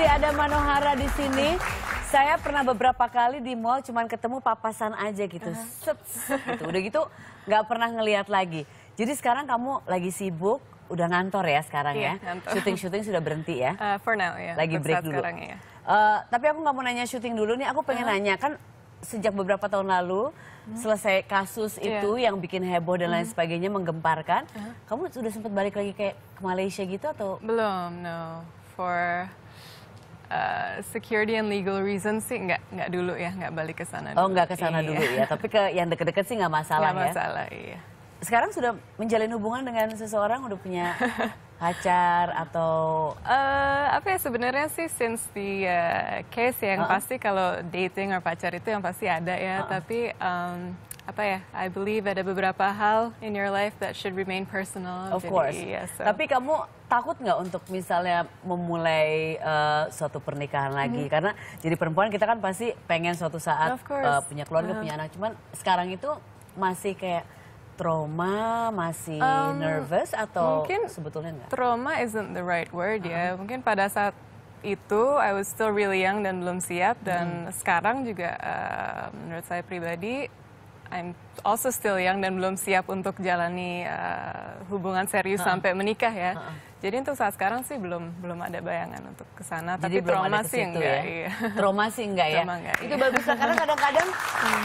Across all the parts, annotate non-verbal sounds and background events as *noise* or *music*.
Masih ada Manohara di sini. Saya pernah beberapa kali di mall cuman ketemu papasan aja gitu. Uh gitu. Udah gitu nggak pernah ngelihat lagi. Jadi sekarang kamu lagi sibuk, udah ngantor ya sekarang yeah, ya. Syuting-syuting sudah berhenti ya. Uh, for now ya. Yeah. Lagi break dulu. Sekarang, ya. uh, tapi aku nggak mau nanya syuting dulu nih, aku pengen uh nanya kan sejak beberapa tahun lalu hmm. selesai kasus yeah. itu yang bikin heboh dan hmm. lain sebagainya menggemparkan. Uh Kamu sudah sempat balik lagi kayak ke Malaysia gitu atau belum? No, for uh, security and legal reasons sih nggak nggak dulu ya nggak balik ke sana. Oh nggak ke sana iya. dulu ya, tapi ke yang deket-deket sih nggak masalah gak ya. masalah iya. Sekarang sudah menjalin hubungan dengan seseorang udah punya *laughs* pacar atau uh, apa ya sebenarnya sih since the uh, case ya, yang uh -uh. pasti kalau dating atau pacar itu yang pasti ada ya, uh -uh. tapi um, apa ya? I believe ada beberapa hal in your life that should remain personal. Of Jadi, course. Yeah, so. Tapi kamu takut nggak untuk misalnya memulai uh, suatu pernikahan lagi? Hmm. Karena jadi perempuan kita kan pasti pengen suatu saat uh, punya keluarga, uh. punya anak. Cuman sekarang itu masih kayak trauma, masih um, nervous atau mungkin sebetulnya enggak? Trauma isn't the right word uh. ya. Uh-huh. Mungkin pada saat itu I was still really young dan belum siap dan hmm. sekarang juga uh, menurut saya pribadi I'm also still young dan belum siap untuk jalani uh, hubungan serius sampai menikah ya. Jadi untuk saat sekarang sih belum belum ada bayangan untuk kesana sana, tapi belum trauma sih enggak. Ya? Iya. *laughs* Trauma sih enggak ya. Trauma enggak, Itu iya. bagus karena kadang-kadang hmm.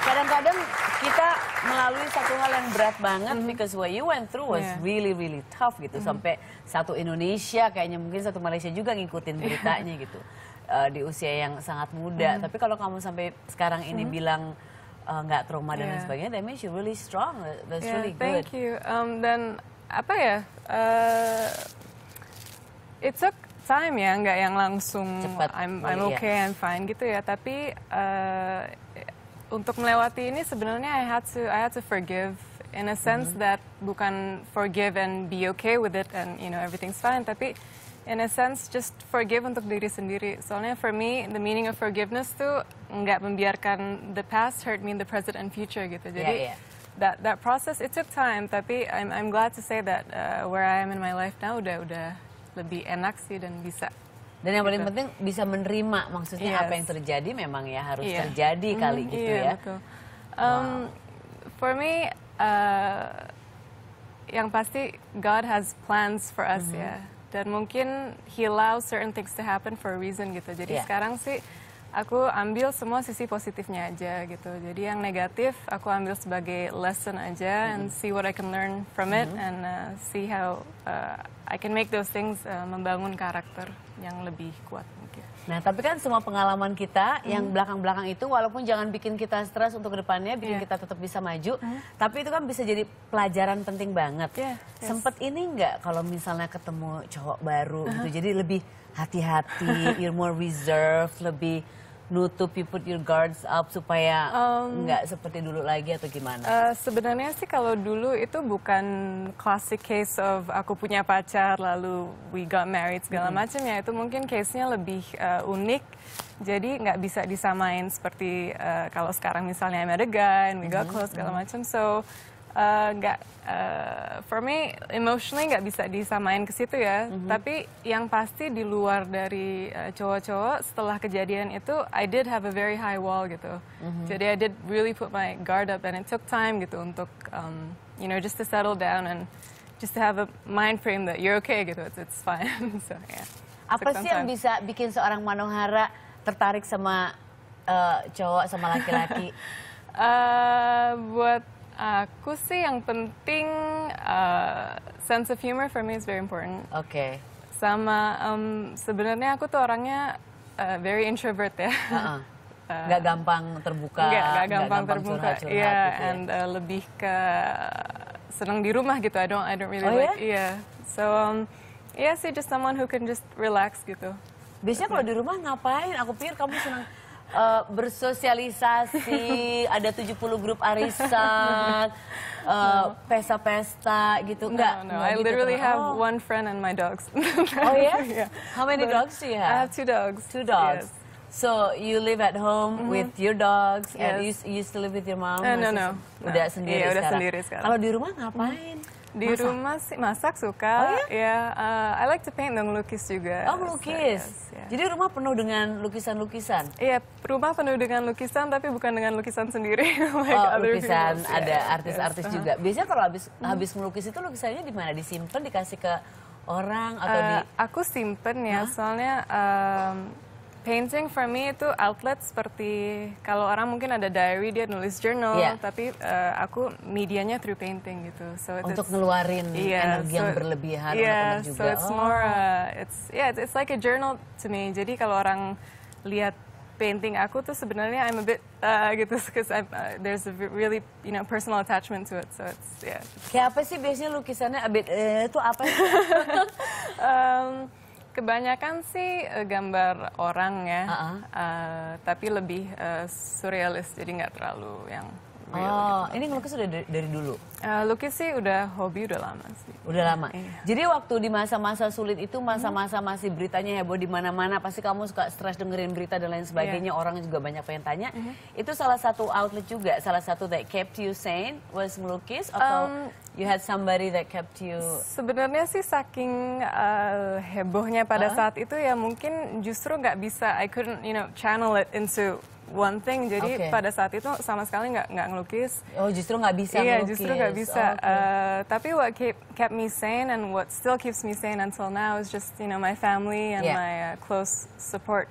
kadang-kadang kita melalui satu hal yang berat banget mm -hmm. because what you went through was yeah. really really tough gitu mm -hmm. sampai satu Indonesia kayaknya mungkin satu Malaysia juga ngikutin iya. beritanya gitu. Uh, di usia yang sangat muda, mm -hmm. tapi kalau kamu sampai sekarang ini mm -hmm. bilang Eh, nggak uh, trauma yeah. dan lain sebagainya, that means you really strong. That's yeah, really good. Thank you. Um, dan apa ya? Uh, eh, it took time ya, nggak yang langsung Cepat, I'm I'm ya. okay, yeah. I'm fine gitu ya. Tapi uh, untuk melewati ini sebenarnya I had to I had to forgive in a sense mm -hmm. that bukan forgive and be okay with it and you know everything's fine tapi in a sense just forgive untuk diri sendiri soalnya for me the meaning of forgiveness tuh nggak membiarkan the past hurt me in the present and future gitu. Jadi yeah, yeah. that that process it took time tapi I'm I'm glad to say that uh, where I am in my life now udah udah lebih enak sih dan bisa dan yang paling gitu. penting bisa menerima maksudnya yes. apa yang terjadi memang ya harus yeah. terjadi hmm, kali gitu iya, ya. Betul. Um, wow. For me, uh, yang pasti God has plans for us mm -hmm. ya. Dan mungkin He allows certain things to happen for a reason gitu. Jadi yeah. sekarang sih aku ambil semua sisi positifnya aja gitu. Jadi yang negatif aku ambil sebagai lesson aja mm-hmm. and see what I can learn from it mm-hmm. and uh, see how uh, I can make those things uh, membangun karakter yang lebih kuat mungkin. Nah, tapi kan semua pengalaman kita yang hmm. belakang-belakang itu walaupun jangan bikin kita stres untuk kedepannya, bikin yeah. kita tetap bisa maju, hmm. tapi itu kan bisa jadi pelajaran penting banget. Yeah, yes. Sempet ini nggak kalau misalnya ketemu cowok baru uh -huh. gitu, jadi lebih hati-hati, *laughs* you're more reserved, lebih do to you put your guards up supaya um, nggak seperti dulu lagi atau gimana? Uh, sebenarnya sih kalau dulu itu bukan classic case of aku punya pacar lalu we got married segala hmm. macam ya itu mungkin case-nya lebih uh, unik jadi nggak bisa disamain seperti uh, kalau sekarang misalnya I'm a guy and we got mm-hmm, close segala mm-hmm. macam so Eh, nggak uh, uh, for me emotionally nggak bisa disamain ke situ ya mm -hmm. tapi yang pasti di luar dari eh, cowok-cowok uh, setelah kejadian itu I did have a very high wall gitu mm -hmm. jadi I did really put my guard up and it took time gitu untuk um, you know just to settle down and just to have a mind frame that you're okay gitu it's, it's fine *laughs* so yeah apa sih yang bisa bikin seorang Manohara tertarik sama uh, cowok sama laki-laki uh, *laughs* buat Aku sih yang penting uh, sense of humor for me is very important. Oke. Okay. Sama um, sebenarnya aku tuh orangnya uh, very introvert ya. Uh -uh. *laughs* Nggak gampang terbuka, Gak gak, gampang, gampang terbuka, curhat, curhat, iya, yeah, gitu ya. and uh, lebih ke senang di rumah gitu. I don't, I don't really oh, like, yeah. yeah. So, um, yeah sih, just someone who can just relax gitu. Biasanya kalau di rumah ngapain? Aku pikir kamu senang uh, bersosialisasi, *laughs* ada 70 grup arisan, uh, pesta-pesta gitu. Enggak. No, no, I gitu, literally have oh. one friend and my dogs. *laughs* oh yes? *laughs* yeah? How many But dogs do you have? I have two dogs. Two dogs. Yes. So you live at home mm -hmm. with your dogs yes. and you, you used to live with your mom? Uh, no, no. Udah Sendiri yeah, udah sekarang. Kalau di rumah ngapain? Mm -hmm. Di masak? rumah sih masak suka. Oh iya? ya? yeah, uh, I like to paint dan lukis juga. Oh, melukis. So, yes, yeah. Jadi rumah penuh dengan lukisan-lukisan. Iya, yeah, rumah penuh dengan lukisan tapi bukan dengan lukisan sendiri. *laughs* like oh, lukisan people. ada artis-artis yes. Uh-huh. juga. Biasanya kalau habis mm. habis melukis itu lukisannya di mana? Disimpan, dikasih ke orang atau uh, di Aku simpen ya, huh? soalnya um, Painting for me itu outlet seperti kalau orang mungkin ada diary dia nulis journal, yeah. tapi uh, aku medianya through painting gitu. So untuk ngeluarin yeah, energi so, yang berlebihan yeah, iya, juga. so it's oh. more uh, it's yeah it's, it's like a journal to me. Jadi kalau orang lihat painting aku tuh sebenarnya I'm a bit uh, gitu because uh, eh, there's a really you know personal attachment to it. So it's yeah. Kayak apa sih biasanya lukisannya a bit uh, itu apa sih? *laughs* um, Kebanyakan sih uh, gambar orang ya, uh -uh. Uh, tapi lebih uh, surrealis jadi nggak terlalu yang Oh, ini ngelukis sudah dari, dari dulu? Uh, lukis sih udah hobi udah lama sih. Udah lama. Iya. Jadi waktu di masa-masa sulit itu masa-masa masih beritanya heboh di mana-mana, pasti kamu suka stres dengerin berita dan lain sebagainya. Yeah. Orang juga banyak pengen tanya. Uh mhm. -huh. Itu salah satu outlet juga, salah satu that kept you sane was melukis atau um, you had somebody that kept you? Sebenarnya sih saking uh, hebohnya pada huh? saat itu ya mungkin justru nggak bisa I couldn't you know channel it into one thing. Jadi okay. pada saat itu sama sekali nggak nggak ngelukis. Oh justru nggak bisa. Iya ngelukis. justru nggak bisa. Oh, eh, okay. uh, tapi what keep, kept me sane and what still keeps me sane until now is just you know my family and yeah. my uh, close support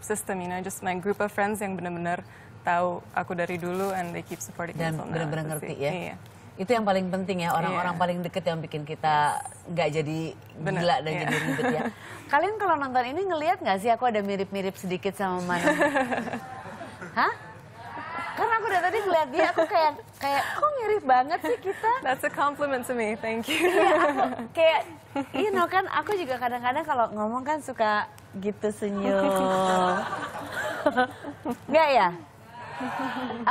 system. You know just my group of friends yang benar-benar tahu aku dari dulu and they keep supporting Dan me until now. Dan benar-benar ngerti ya. Iya itu yang paling penting ya orang-orang yeah. paling deket yang bikin kita nggak jadi Bener, gila dan yeah. jadi ribet ya. *laughs* Kalian kalau nonton ini ngeliat nggak sih aku ada mirip-mirip sedikit sama mana? *laughs* Hah? Karena aku udah tadi ngeliat dia, aku kayak kayak kok mirip banget sih kita. That's a compliment to me, thank you. Iya, aku, *laughs* kayak, you know kan, aku juga kadang-kadang kalau ngomong kan suka gitu senyum. Enggak *laughs* ya?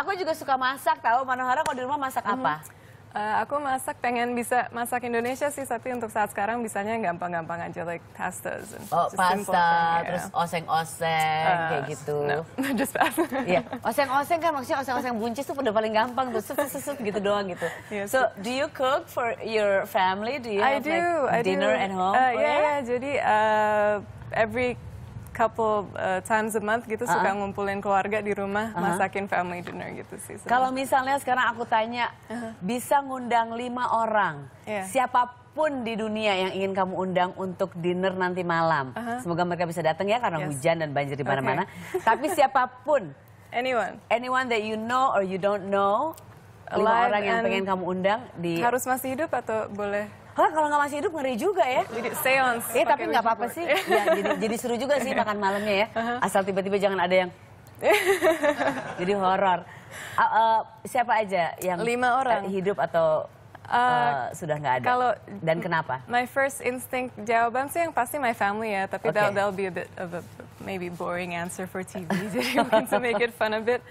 Aku juga suka masak tau? Manohara kalau di rumah masak apa? -hmm. Uh, aku masak pengen bisa masak Indonesia sih, tapi untuk saat sekarang bisanya gampang-gampang aja like pasta. Oh, pasta, thing, terus oseng-oseng yeah. uh, kayak gitu. No, *laughs* just pasta. Iya, yeah. oseng-oseng kan maksudnya oseng-oseng buncis tuh udah paling gampang tuh, sup-sup-sup gitu doang gitu. Yes. So, do you cook for your family? Do you I have do, like I dinner do. at home? Uh, yeah, yeah, jadi uh, every couple uh, times a month gitu uh -huh. suka ngumpulin keluarga di rumah uh -huh. masakin family dinner gitu sih. So. Kalau misalnya sekarang aku tanya uh -huh. bisa ngundang lima orang, yeah. siapa pun di dunia yang ingin kamu undang untuk dinner nanti malam. Uh -huh. Semoga mereka bisa datang ya karena yes. hujan dan banjir di mana-mana. Okay. *laughs* Tapi siapapun. Anyone. Anyone that you know or you don't know. lima orang yang pengen kamu undang di... Harus masih hidup atau boleh? Hah, kalau nggak masih hidup ngeri juga ya. Jadi seance. Iya, tapi nggak apa-apa sih. Ya, jadi, jadi seru juga sih *laughs* makan malamnya ya. Asal tiba-tiba jangan ada yang... *laughs* jadi horor. Uh, uh, siapa aja yang lima orang eh, hidup atau uh, uh, sudah nggak ada? Kalau dan kenapa? My first instinct jawaban sih yang pasti my family ya, tapi okay. that that'll be a bit of a maybe boring answer for TV. jadi mungkin to make it fun a bit.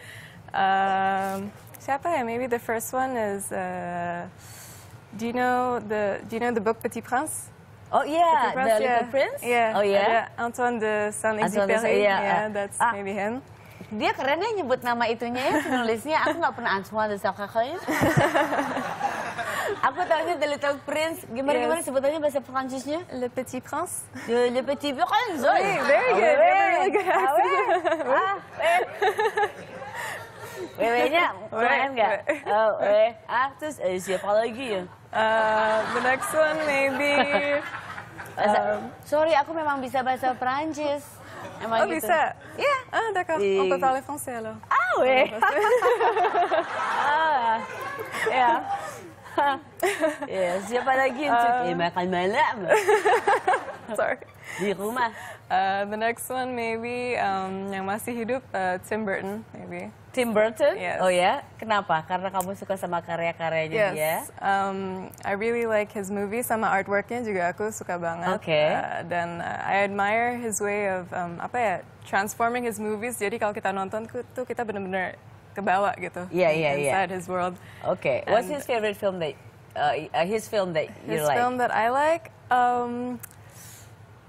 Um, siapa ya? Maybe the first one is. Uh, Do you know the Do you know the book Petit Prince? Oh yeah, Petit Prince, the yeah. Little Prince. Yeah. Oh yeah. Ada Antoine de Saint-Exupéry. Yeah, yeah, that's ah. maybe him. Dia kerennya nyebut nama itunya ya penulisnya. Aku nggak pernah Antoine de Saint-Exupéry. *laughs* Aku tahunya The Little Prince. Gimana yes. gimana sebutannya bahasa Perancisnya? Le Petit Prince. Le, le Petit Prince. Oh, oui, very ah, good. Oh, very good. Ah, ah, eh. Wewe-nya keren nggak? Oh, eh. Ah, terus eh, siapa lagi ya? Uh, the next one maybe. *laughs* Um, Sorry, aku memang bisa bahasa Perancis. Emang oh gitu? bisa? Iya. yeah. ah, d'accord. Oui. Iya. On peut parler français alors. Ah oui. *laughs* ah, ya. Yeah ya, siapa lagi untuk um, makan malam? *laughs* Sorry. Di rumah. Uh, the next one maybe um, yang masih hidup uh, Tim Burton maybe. Tim Burton? Yes. Oh ya, kenapa? Karena kamu suka sama karya-karyanya yes. dia? Um, I really like his movie sama artworknya juga aku suka banget. Oke. Okay. Uh, dan uh, I admire his way of um, apa ya transforming his movies. Jadi kalau kita nonton tuh kita benar-benar kebawa gitu. Iya yeah, iya yeah, iya. Inside yeah. his world. Okay. And What's his favorite film that uh, uh, his film that you his like? His film that I like. Um,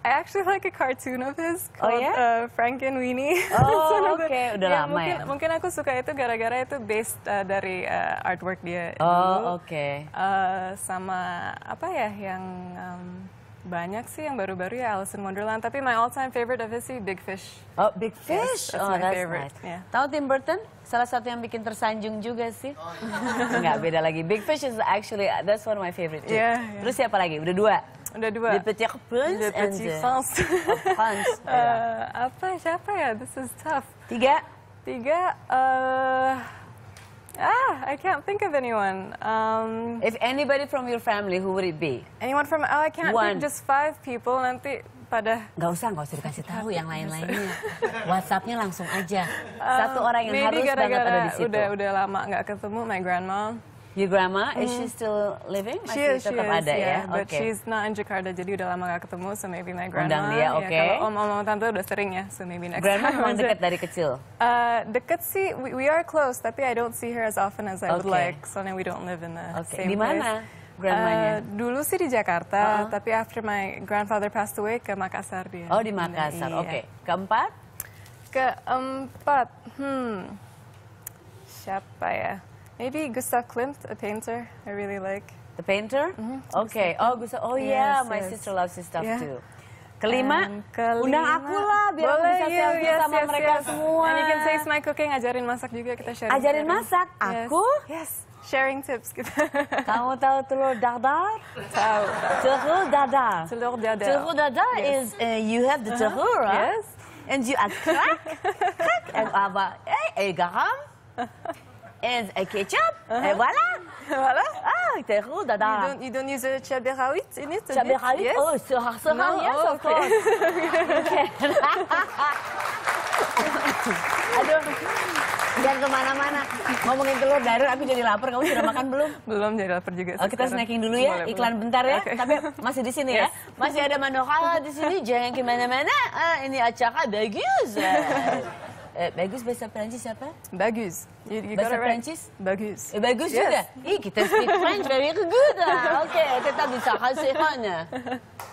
I actually *laughs* like a cartoon of his oh, called oh, yeah? uh, Frank and Weenie. *laughs* Oh, oke. Okay. Udah lama mungkin, ya? Mungkin aku suka itu gara-gara itu based uh, dari uh, artwork dia Oh, oke. Okay. Uh, sama apa ya yang... Um, banyak sih yang baru-baru ya Alice in Wonderland, tapi my all-time favorite of his sih Big Fish. Oh, Big Fish. Yes, that's oh, my that's favorite. Nice. Yeah. Tahu Tim Burton? Salah satu yang bikin tersanjung juga sih. Oh, Enggak iya. *laughs* beda lagi. Big Fish is actually uh, that's one of my favorite too. Yeah, yeah. Terus siapa lagi? Udah dua. Udah dua. The Petit Prince and Petit Prince France. France. *laughs* uh, apa siapa ya? This is tough. Tiga. Tiga. Uh, Ah, I can't think of anyone. Um, if anybody from your family, who would it be? Anyone from, oh, I can't One. think just five people, nanti pada... Gak usah, gak usah dikasih tahu yang lain-lainnya. *laughs* WhatsApp-nya langsung aja. Um, Satu orang yang um, harus gara -gara banget ada di situ. Udah, udah lama gak ketemu, my grandma. Your grandma, is she hmm. still living? Masih she is, she is, ada ya? yeah, ya? But okay. she's not in Jakarta, jadi udah lama gak ketemu, so maybe my grandma. Undang dia, oke. Okay. kalau om-om tante udah sering ya, so maybe next grandma time. Grandma memang dekat dari kecil? Uh, dekat sih, we, we are close, tapi I don't see her as often as I okay. would like. so now we don't live in the okay. same Dimana? place. grandmanya? Uh, dulu sih di Jakarta, uh -huh. tapi after my grandfather passed away ke Makassar dia. Oh, di Makassar. Iya. Oke. Okay. Keempat? Keempat. Hmm. Siapa ya? Maybe Gustav Klimt, a painter I really like. The painter? Mm -hmm. Okay. Gustav. Oh, Gustav. Oh yes, yeah, my yes. sister loves his stuff yeah. too. Kelima, um, kelima, undang aku lah biar boleh, bisa selfie yes, sama yes, mereka yes. semua. And you can say my cooking, ajarin masak juga kita sharing. Ajarin sharing. masak, yes. aku? Yes. yes. Sharing tips kita. *laughs* Kamu tahu telur dadar? Tahu. Telur dadar. Telur dadar. Telur dadar yes. is uh, you have the uh-huh. telur, uh -huh. right? Yes. And you add crack, *laughs* crack, and apa? Eh, eh garam. *laughs* is a ketchup. Uh -huh. Et voilà. Voilà. Ah, t'es roux, Dada. You don't, you don't use a chaberawit in it? Chaberawit? Yes. Oh, sera, sera, no, yes, oh, of *laughs* okay. Aduh, jangan kemana-mana. Ngomongin telur dadar, aku jadi lapar. Kamu sudah makan belum? Belum, jadi lapar juga. Oh, kita snacking dulu ya, boleh, iklan boleh. bentar ya. *laughs* Okay. Tapi masih di sini ya. yes. ya. Masih ada Manokala di sini, jangan kemana-mana. Ah, ini acara bagus. *laughs* Eh, bagus bahasa Perancis siapa? Bagus. You, you bahasa Perancis? Bagus. Eh, bagus yes. juga? Ih, kita speak French very good. Oke, okay, kita bisa kasih *laughs*